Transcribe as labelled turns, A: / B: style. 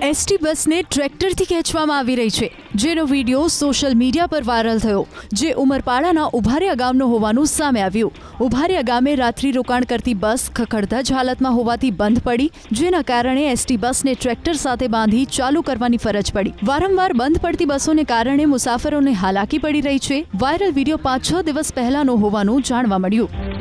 A: ST bus ने tractor थी खींचवाम आवी रही छे जेनो वीडियो सोशल मीडिया पर वायरल थयो जे उमरपाडाના ઉભારીયા ગામનો હોવાનું સામે આવ્યું ઉભારીયા ગામે रात्री रोકાણ કરતી બસ ખખડધજ હાલતમાં હોવાથી બંધ પડી જેના કારણે एसटी बस ने ट्रैक्टर સાથે બાંધી ચાલુ કરવાની ફરજ પડી વારંવાર બંધ પડતી બસોને કારણે મુસાફરોને હાલાકી પડી રહી છે વાયરલ વિડિયો 5-6 દિવસ પહેલાનો હોવાનું જાણવા મળ્યું